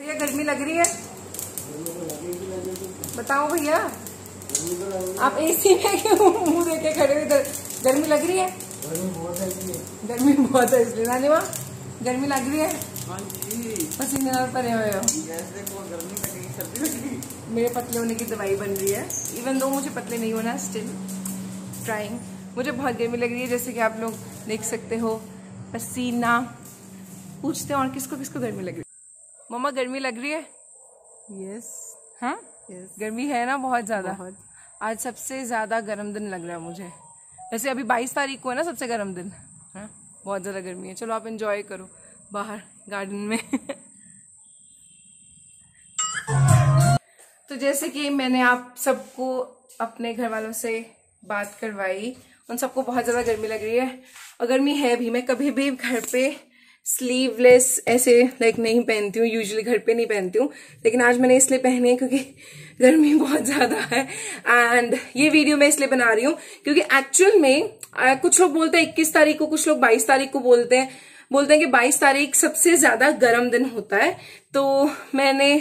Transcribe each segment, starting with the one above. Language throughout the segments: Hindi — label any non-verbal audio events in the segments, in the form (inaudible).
भैया तो गर्मी लग रही है बताओ भैया आप एसी में क्यों मुंह देके खड़े हुए गर्मी लग रही है गर्मी बहुत है इसलिए नानी माँ गर्मी लग रही है हाँ पसीने में परे हुए हो मेरे पतले होने की दवाई बन रही है इवन दो मुझे पतले नहीं होना स्टिल ट्राइंग मुझे बहुत गर्मी लग रही है जैसे कि आप लोग देख सकते हो पसीना पूछते हैं और किसको किसको गर्मी लग रही है मम्मा गर्मी लग रही है यस yes. हाँ yes. गर्मी है ना बहुत ज़्यादा आज सबसे ज़्यादा गर्म दिन लग रहा है मुझे वैसे अभी बाईस तारीख को है ना सबसे गर्म दिन हाँ बहुत ज़्यादा गर्मी है चलो आप इन्जॉय करो बाहर गार्डन में (laughs) तो जैसे कि मैंने आप सबको अपने घर वालों से बात करवाई उन सबको बहुत ज़्यादा गर्मी लग रही है और गर्मी है भी मैं कभी भी घर पे स्लीवलेस ऐसे लाइक नहीं पहनती हूँ यूजली घर पे नहीं पहनती हूँ लेकिन आज मैंने इसलिए पहने क्योंकि (laughs) गर्मी बहुत ज्यादा है एंड ये वीडियो मैं इसलिए बना रही हूँ क्योंकि एक्चुअल में आ, कुछ लोग बोलते हैं इक्कीस तारीख को कुछ लोग बाईस तारीख को बोलते हैं बोलते हैं कि बाईस तारीख सबसे ज्यादा गर्म दिन होता है तो मैंने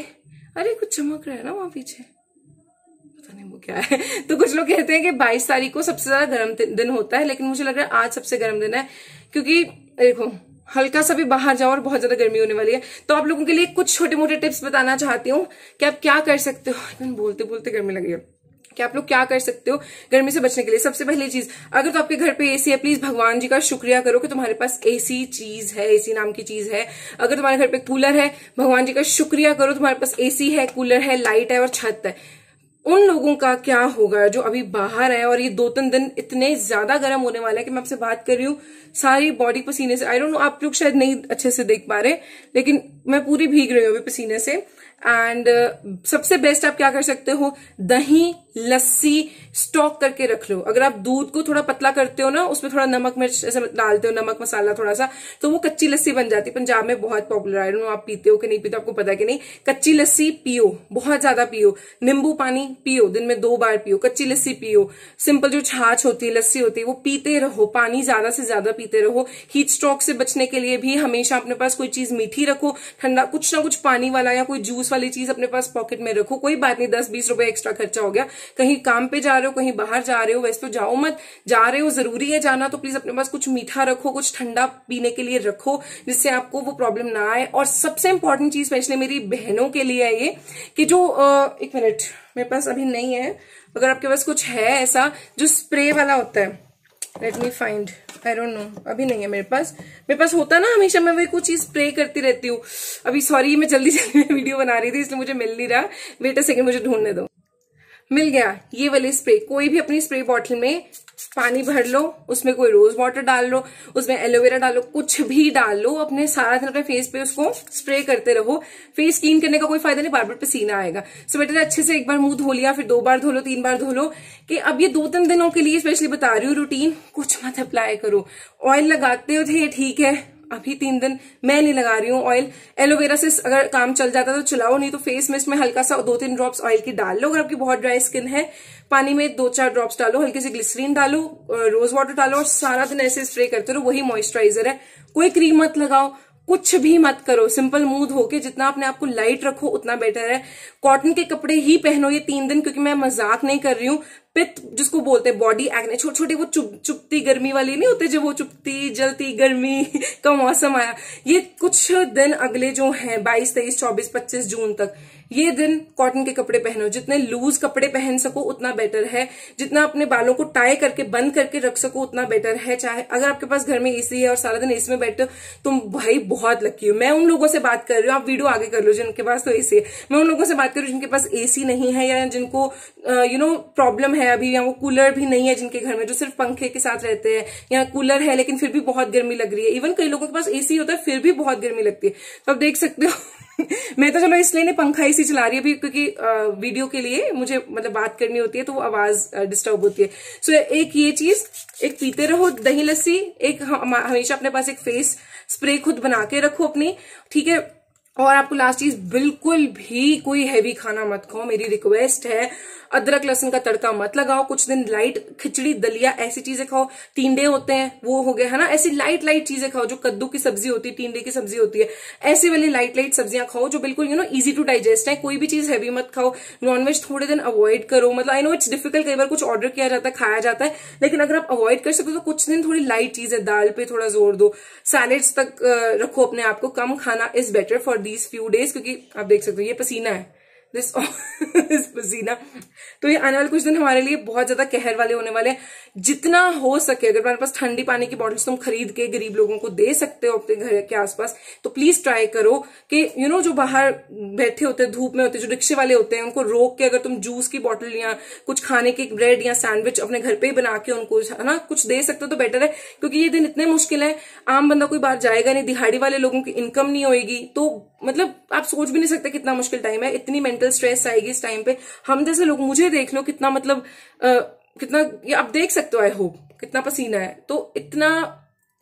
अरे कुछ चमक रहा है ना वहां पीछे पता नहीं वो क्या है (laughs) तो कुछ लोग कहते हैं कि बाईस तारीख को सबसे ज्यादा गर्म दिन होता है लेकिन मुझे लग रहा है आज सबसे गर्म दिन है क्योंकि देखो हल्का सा भी बाहर जाओ और बहुत ज्यादा गर्मी होने वाली है तो आप लोगों के लिए कुछ छोटे मोटे टिप्स बताना चाहती हूँ कि आप क्या कर सकते हो एकदम बोलते बोलते गर्मी लगी है कि आप लोग क्या कर सकते हो गर्मी से बचने के लिए सबसे पहली चीज अगर तो आपके घर पे एसी है प्लीज भगवान जी का शुक्रिया करो कि तुम्हारे पास एसी चीज है एसी नाम की चीज है अगर तुम्हारे घर पे कूलर है भगवान जी का शुक्रिया करो तुम्हारे पास एसी है कूलर है लाइट है और छत है उन लोगों का क्या होगा जो अभी बाहर है और ये दो तीन दिन इतने ज्यादा गर्म होने वाले है कि मैं आपसे बात कर रही हूँ सारी बॉडी पसीने से आई डोंट नो आप लोग शायद नहीं अच्छे से देख पा रहे लेकिन मैं पूरी भीग रही हूँ अभी पसीने से एंड uh, सबसे बेस्ट आप क्या कर सकते हो दही लस्सी स्टॉक करके रख लो अगर आप दूध को थोड़ा पतला करते हो ना उसमें थोड़ा नमक मिर्च ऐसे डालते हो नमक मसाला थोड़ा सा तो वो कच्ची लस्सी बन जाती है पंजाब में बहुत पॉपुलर आई डोंट आप पीते हो कि नहीं पीते आपको पता कि नहीं कच्ची लस्सी पियो बहुत ज्यादा पियो नींबू पानी पियो दिन में दो बार पियो कच्ची लस्सी पियो सिंपल जो छाछ होती है लस्सी होती है वो पीते रहो पानी ज्यादा से ज्यादा पीते रहो हीट स्ट्रोक से बचने के लिए भी हमेशा अपने पास कोई चीज मीठी रखो ठंडा कुछ ना कुछ पानी वाला या कोई जूस वाली चीज अपने पास पॉकेट में रखो कोई बात नहीं दस बीस रुपए एक्स्ट्रा खर्चा हो गया कहीं काम पे जा रहे हो कहीं बाहर जा रहे हो वैसे तो जाओ मत जा रहे हो जरूरी है जाना तो प्लीज अपने पास कुछ मीठा रखो कुछ ठंडा पीने के लिए रखो जिससे आपको वो प्रॉब्लम ना आए और सबसे इंपॉर्टेंट चीज स्पेशली मेरी बहनों के लिए है ये कि जो एक मिनट मेरे पास अभी नहीं है अगर आपके पास कुछ है ऐसा जो स्प्रे वाला होता है let me find I don't know अभी नहीं है मेरे पास मेरे पास होता ना हमेशा मैं वही कुछ चीज स्प्रे करती रहती हूँ अभी सॉरी मैं जल्दी जल्दी (laughs) वीडियो बना रही थी इसलिए मुझे मिल नहीं रहा वेट अ सेकंड मुझे ढूंढने दो मिल गया ये वाली स्प्रे कोई भी अपनी स्प्रे बॉटल में पानी भर लो उसमें कोई रोज वाटर डाल लो उसमें एलोवेरा डालो कुछ भी डाल लो अपने सारा दिन अपने फेस पे उसको स्प्रे करते रहो फेस क्लीन करने का कोई फायदा नहीं बार बार पसीना आएगा सो बेटर अच्छे से एक बार मुंह धो लिया फिर दो बार धो लो तीन बार धो लो कि अब ये दो तीन दिनों के लिए स्पेशली बता रही हूँ रूटीन कुछ मत अप्लाई करो ऑयल लगाते हो थे तो ठीक है अभी तीन दिन मैं नहीं लगा रही हूँ ऑयल एलोवेरा से अगर काम चल जाता है तो चलाओ नहीं तो फेस मिस्ट में हल्का सा दो तीन ड्रॉप्स ऑयल की डाल लो अगर आपकी बहुत ड्राई स्किन है पानी में दो चार ड्रॉप्स डालो हल्की सी ग्लिसरीन डालो रोज वाटर डालो और सारा दिन ऐसे स्प्रे करते रहो वही मॉइस्चराइजर है कोई क्रीम मत लगाओ कुछ भी मत करो सिंपल मूड धो के जितना अपने आप को लाइट रखो उतना बेटर है कॉटन के कपड़े ही पहनो ये तीन दिन क्योंकि मैं मजाक नहीं कर रही हूं पित्त जिसको बोलते हैं बॉडी एक्ने छोटे छोटे वो चुप चुपती गर्मी वाली नहीं होते जब वो चुपती जलती गर्मी (laughs) का मौसम आया ये कुछ दिन अगले जो हैं बाईस तेईस चौबीस पच्चीस जून तक ये दिन कॉटन के कपड़े पहनो जितने लूज कपड़े पहन सको उतना बेटर है जितना अपने बालों को टाई करके बंद करके रख सको उतना बेटर है चाहे अगर आपके पास घर में एसी है और सारा दिन एसी में बैठे हो तुम भाई बहुत लकी हो मैं उन लोगों से बात कर रही हूँ आप वीडियो आगे कर लो जिनके पास तो एसी है मैं उन लोगों से बात कर रही हूँ जिनके पास एसी नहीं है या जिनको यू नो प्रॉब्लम है है अभी या वो कूलर भी नहीं है जिनके घर में जो सिर्फ पंखे के साथ रहते हैं या कूलर है लेकिन फिर भी बहुत गर्मी लग रही है इवन कई लोगों के पास एसी होता है फिर भी बहुत गर्मी लगती है तो आप देख सकते हो (laughs) मैं तो चलो इसलिए नहीं पंखा इसी चला रही है अभी क्योंकि वीडियो के लिए मुझे मतलब बात करनी होती है तो वो आवाज डिस्टर्ब होती है सो so, एक ये चीज एक पीते रहो दही लस्सी एक हमेशा अपने पास एक फेस स्प्रे खुद बना के रखो अपनी ठीक है और आपको लास्ट चीज बिल्कुल भी कोई हैवी खाना मत खाओ मेरी रिक्वेस्ट है अदरक लहसुन का तड़का मत लगाओ कुछ दिन लाइट खिचड़ी दलिया ऐसी चीजें खाओ टींडे होते हैं वो हो गए है ना ऐसी लाइट लाइट चीजें खाओ जो कद्दू की सब्जी होती है टींडे की सब्जी होती है ऐसी वाली लाइट लाइट सब्जियां खाओ जो बिल्कुल you know easy to digest है कोई भी चीज हैवी मत खाओ नॉनवेज थोड़े दिन अवॉइड करो मतलब आई नो इट्स डिफिकल्ट कई बार कुछ ऑर्डर किया जाता है खाया जाता है लेकिन अगर आप अवॉइड कर सको तो कुछ दिन थोड़ी लाइट है दाल पे थोड़ा जोर दो सैलेड्स तक रखो अपने आप को कम खाना is better for these few days क्योंकि आप देख सकते हो ये पसीना है दिस दिस (laughs) पसीना तो ये आने वाले कुछ दिन हमारे लिए बहुत ज्यादा कहर वाले होने वाले हैं जितना हो सके अगर हमारे पास ठंडी पानी की बॉटल्स तुम तो खरीद के गरीब लोगों को दे सकते हो अपने घर के आसपास तो प्लीज ट्राई करो कि यू you नो know, जो बाहर बैठे होते हैं धूप में होते जो रिक्शे वाले होते हैं उनको रोक के अगर तुम जूस की बॉटल या कुछ खाने के ब्रेड या सैंडविच अपने घर पे ही बना के उनको है ना कुछ दे सकते हो तो बेटर है क्योंकि ये दिन इतने मुश्किल है आम बंदा कोई बाहर जाएगा नहीं दिहाड़ी वाले लोगों की इनकम नहीं होगी तो मतलब आप सोच भी नहीं सकते कितना मुश्किल टाइम है इतनी मेंटल मेंटल स्ट्रेस आएगी इस टाइम पे हम जैसे लोग मुझे देख लो कितना मतलब आ, कितना ये आप देख सकते हो आई होप कितना पसीना है तो इतना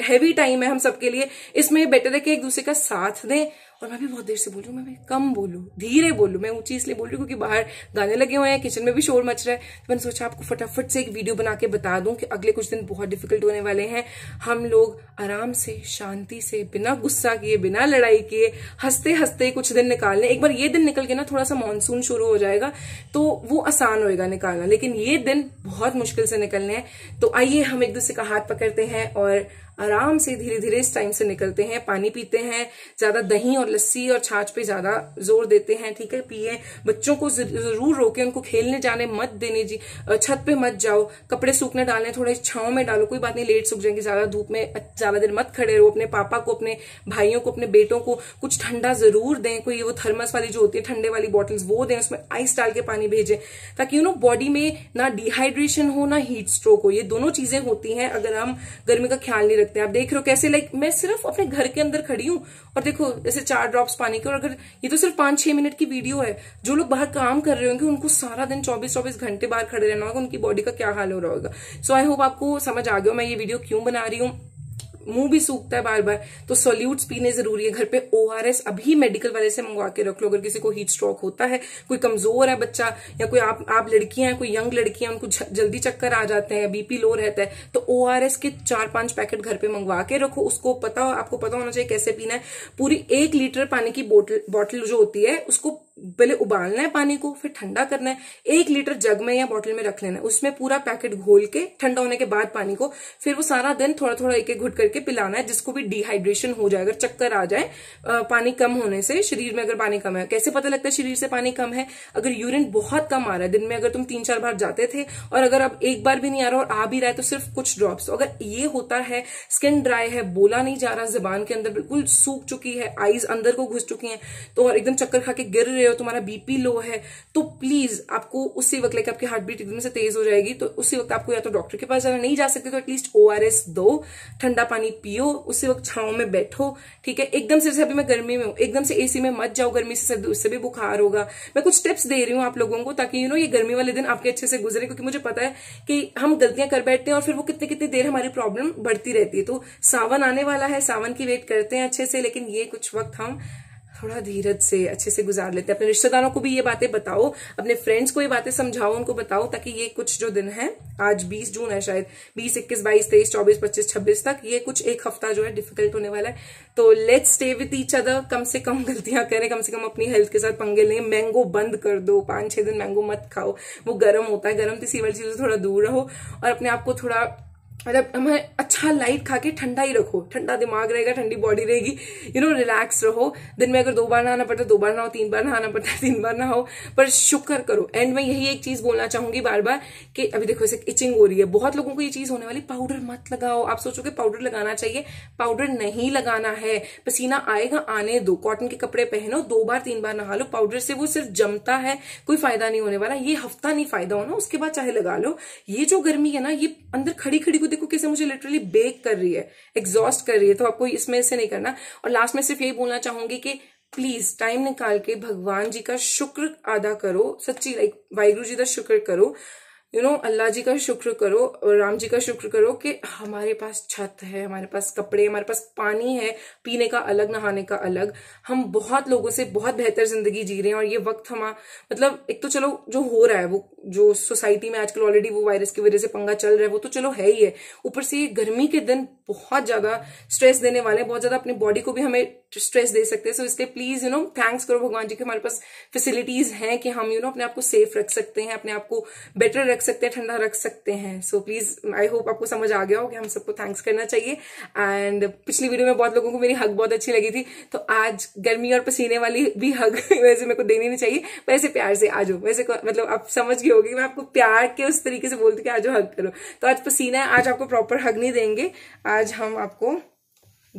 हैवी टाइम है हम सबके लिए इसमें बेटर है कि एक दूसरे का साथ दें और मैं भी बहुत देर से बोल रही हूँ मैं भी कम बोलूँ धीरे बोलूँ मैं ऊंची इसलिए बोल रही हूँ क्योंकि बाहर गाने लगे हुए हैं किचन में भी शोर मच रहा है तो मैंने सोचा आपको फटाफट से एक वीडियो बना के बता दूं कि अगले कुछ दिन बहुत डिफिकल्ट होने वाले हैं हम लोग आराम से शांति से बिना गुस्सा किए बिना लड़ाई किए हंसते हंसते कुछ दिन निकाल लें एक बार ये दिन निकल के ना थोड़ा सा मानसून शुरू हो जाएगा तो वो आसान होएगा निकालना लेकिन ये दिन बहुत मुश्किल से निकलने हैं तो आइए हम एक दूसरे का हाथ पकड़ते हैं और आराम से धीरे धीरे इस टाइम से निकलते हैं पानी पीते हैं ज्यादा दही और लस्सी और छाछ पे ज्यादा जोर देते हैं ठीक है पिए बच्चों को जरूर रोके उनको खेलने जाने मत देने जी छत पे मत जाओ कपड़े सूखने डालने थोड़े छाव में डालो कोई बात नहीं लेट सूख जाएंगे ज्यादा धूप में ज्यादा देर मत खड़े रहो अपने पापा को अपने भाइयों को अपने बेटों को कुछ ठंडा जरूर दें कोई वो थर्मस वाली जो होती है ठंडे वाली बॉटल्स वो दें उसमें आइस डाल के पानी भेजें ताकि यू नो बॉडी में ना डिहाइड्रेशन हो ना हीट स्ट्रोक हो ये दोनों चीजें होती हैं अगर हम गर्मी का ख्याल नहीं रखते हैं आप देख रहे हो कैसे लाइक मैं सिर्फ अपने घर के अंदर खड़ी हूँ और देखो जैसे चार ड्रॉप्स पानी के और अगर ये तो सिर्फ पांच छह मिनट की वीडियो है जो लोग बाहर काम कर रहे होंगे उनको सारा दिन चौबीस चौबीस घंटे बाहर खड़े रहना होगा उनकी बॉडी का क्या हाल हो रहा होगा सो आई होप आपको समझ आ गया मैं ये वीडियो क्यों बना रही हूँ मुंह भी सूखता है बार बार तो सोल्यूट्स पीने जरूरी है घर पे एस अभी मेडिकल वाले से मंगवा के रख लो अगर किसी को हीट स्ट्रोक होता है कोई कमजोर है बच्चा या कोई आप आप लड़कियां हैं कोई यंग लड़कियां उनको जल्दी चक्कर आ जाते हैं बीपी लो रहता है तो एस के चार पांच पैकेट घर पे मंगवा के रखो उसको पता आपको पता होना चाहिए कैसे पीना है पूरी एक लीटर पानी की बोटल बॉटल जो होती है उसको पहले उबालना है पानी को फिर ठंडा करना है एक लीटर जग में या बॉटल में रख लेना है उसमें पूरा पैकेट घोल के ठंडा होने के बाद पानी को फिर वो सारा दिन थोड़ा थोड़ा एक एक घुट करके पिलाना है जिसको भी डिहाइड्रेशन हो जाए अगर चक्कर आ जाए पानी कम होने से शरीर में अगर पानी कम है कैसे पता लगता है शरीर से पानी कम है अगर यूरिन बहुत कम आ रहा है दिन में अगर तुम तीन चार बार जाते थे और अगर अब एक बार भी नहीं आ रहा और आ भी रहा है तो सिर्फ कुछ ड्रॉप्स अगर ये होता है स्किन ड्राई है बोला नहीं जा रहा जबान के अंदर बिल्कुल सूख चुकी है आईज अंदर को घुस चुकी है तो एकदम चक्कर खा के गिर रहे रहे हो तुम्हारा बीपी लो है तो प्लीज आपको उसी वक्त लाइक आपकी हार्ट बीट एकदम से तेज हो जाएगी तो उसी वक्त आपको या तो डॉक्टर के पास जाना नहीं जा सकते तो एटलीस्ट ओ दो ठंडा पानी पियो उसी वक्त छाव में बैठो ठीक है एकदम से अभी मैं गर्मी में हूँ एकदम से एसी में मत जाओ गर्मी से सर्दी उससे भी बुखार होगा मैं कुछ टिप्स दे रही हूँ आप लोगों को ताकि यू नो ये गर्मी वाले दिन आपके अच्छे से गुजरे क्योंकि मुझे पता है कि हम गलतियां कर बैठते हैं और फिर वो कितने कितनी देर हमारी प्रॉब्लम बढ़ती रहती है तो सावन आने वाला है सावन की वेट करते हैं अच्छे से लेकिन ये कुछ वक्त हम थोड़ा धीरज से अच्छे से गुजार लेते हैं अपने रिश्तेदारों को भी ये बातें बताओ अपने फ्रेंड्स को ये बातें समझाओ उनको बताओ ताकि ये कुछ जो दिन है आज 20 जून है शायद 20, इक्कीस बाईस तेईस चौबीस पच्चीस छब्बीस तक ये कुछ एक हफ्ता जो है डिफिकल्ट होने वाला है तो let's stay with each other कम से कम गलतियां करें कम से कम अपनी हेल्थ के साथ पंगे लें मैंगो बंद कर दो पांच छह दिन मैंगो मत खाओ वो गर्म होता है गर्म तो वाली चीजों से थोड़ा दूर रहो और अपने आप को थोड़ा मतलब हमें अच्छा लाइट खा के ठंडा ही रखो ठंडा दिमाग रहेगा ठंडी बॉडी रहेगी यू नो रिलैक्स रहो दिन में अगर दो बार नहाना पड़ता दो बार नहाओ तीन बार नहाना पड़ता है तीन बार नहाओ पर शुक्र करो एंड मैं यही एक चीज बोलना चाहूंगी बार बार कि अभी देखो इसे इचिंग हो रही है बहुत लोगों को ये चीज होने वाली पाउडर मत लगाओ आप कि पाउडर लगाना चाहिए पाउडर नहीं लगाना है पसीना आएगा आने दो कॉटन के कपड़े पहनो दो बार तीन बार नहा लो पाउडर से वो सिर्फ जमता है कोई फायदा नहीं होने वाला ये हफ्ता नहीं फायदा होना उसके बाद चाहे लगा लो ये जो गर्मी है ना ये अंदर खड़ी खड़ी देखो कैसे मुझे लिटरली बेक कर रही है एग्जॉस्ट कर रही है तो आपको इसमें से नहीं करना और लास्ट में सिर्फ यही बोलना चाहूंगी कि प्लीज टाइम निकाल के भगवान जी का शुक्र अदा करो सच्ची लाइक वाहगुरु जी का शुक्र करो यू नो अल्लाह जी का शुक्र करो राम जी का शुक्र करो कि हमारे पास छत है हमारे पास कपड़े हमारे पास पानी है पीने का अलग नहाने का अलग हम बहुत लोगों से बहुत बेहतर जिंदगी जी रहे हैं और ये वक्त हम मतलब एक तो चलो जो हो रहा है वो जो सोसाइटी में आजकल ऑलरेडी वो वायरस की वजह से पंगा चल रहा है वो तो चलो है ही है ऊपर से ये गर्मी के दिन बहुत ज्यादा स्ट्रेस देने वाले हैं बहुत ज्यादा अपनी बॉडी को भी हमें स्ट्रेस दे सकते हैं सो इसलिए प्लीज यू नो थैंक्स करो भगवान जी के हमारे पास फैसिलिटीज हैं कि हम यू you नो know, अपने आप को सेफ रख सकते हैं अपने आप को बेटर रख सकते हैं ठंडा रख सकते हैं सो प्लीज आई होप आपको समझ आ गया हो कि हम सबको थैंक्स करना चाहिए एंड पिछली वीडियो में बहुत लोगों को मेरी हक बहुत अच्छी लगी थी तो आज गर्मी और पसीने वाली भी हक (laughs) वैसे मेरे को देनी नहीं चाहिए वैसे प्यार से आज वैसे मतलब आप समझ गए होगी मैं आपको प्यार के उस तरीके से बोलती कि आज हक करो तो आज पसीना है आज आपको प्रॉपर हक नहीं देंगे आज हम आपको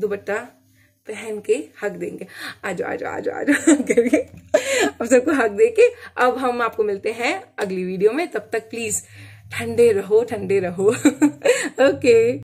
दुपट्टा पहन के हक देंगे आज आज आज आज करके अब सबको हक दे के अब हम आपको मिलते हैं अगली वीडियो में तब तक प्लीज ठंडे रहो ठंडे रहो ओके (laughs) okay.